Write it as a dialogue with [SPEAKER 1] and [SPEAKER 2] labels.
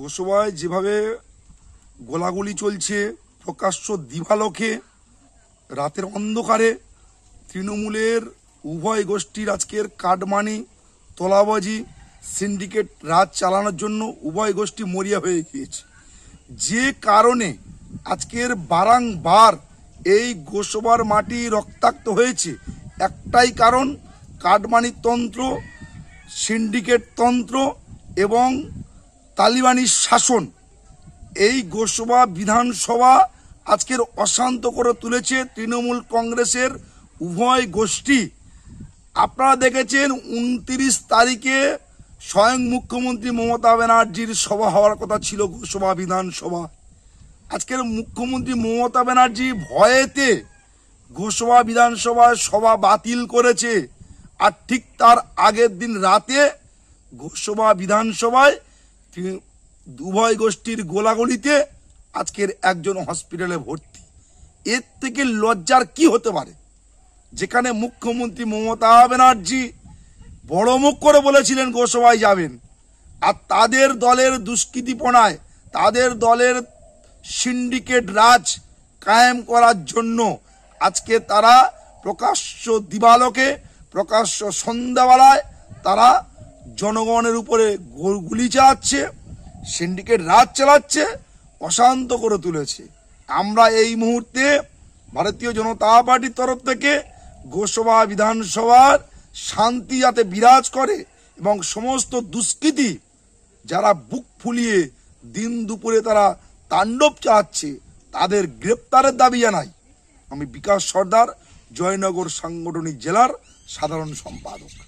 [SPEAKER 1] গোসবায় যেভাবে গোলাগুলি চলছে প্রকাশ্য দিবালোকে রাতের অন্ধকারে তৃণমূলের উভয় গোষ্ঠীর আজকের কাটমানি তোলাবাজি সিন্ডিকেট রাজ চালানোর জন্য উভয় গোষ্ঠী মরিয়া হয়ে গিয়েছে যে কারণে আজকের বারাংবার এই গোসবার মাটি রক্তাক্ত হয়েছে একটাই কারণ কাটমানি তন্ত্র সিন্ডিকেট তন্ত্র এবং তালিবানি শাসন এই গোসভা বিধানসভা আজকের অশান্ত করে তুলেছে তৃণমূল কংগ্রেসের উভয় গোষ্ঠী আপনারা দেখেছেন উনত্রিশ তারিখে স্বয়ং মুখ্যমন্ত্রী মমতা ব্যানার্জির সভা হওয়ার কথা ছিল গোসভা বিধানসভা আজকের মুখ্যমন্ত্রী মমতা ব্যানার্জি ভয়েতে গোসভা বিধানসভায় সভা বাতিল করেছে আর ঠিক তার আগের দিন রাতে গোসভা বিধানসভায় উভয় গোষ্ঠীর গোলাগুলিতে আজকের একজন হসপিটালে ভর্তি এর থেকে লজ্জার কি হতে পারে যেখানে মুখ্যমন্ত্রী মমতা ব্যানার্জি বড় মুখ করে বলেছিলেন গোসভায় যাবেন আর তাদের দলের দুষ্কৃতিপনায় তাদের দলের সিন্ডিকেট রাজ কায়েম করার জন্য আজকে তারা প্রকাশ্য দিবালকে প্রকাশ্য সন্ধ্যাবেলায় তারা জনগণের উপরে গুলি চালাচ্ছে সিন্ডিকেট রাজ চালাচ্ছে অশান্ত করে তুলেছে আমরা এই মুহূর্তে ভারতীয় জনতা পার্টির তরফ থেকে গোসভা বিধানসভার শান্তি যাতে বিরাজ করে এবং সমস্ত দুষ্কৃতি যারা বুক ফুলিয়ে দিন দুপুরে তারা তাণ্ডব চাচ্ছে তাদের গ্রেপ্তারের দাবি জানাই আমি বিকাশ সর্দার জয়নগর সাংগঠনিক জেলার সাধারণ সম্পাদক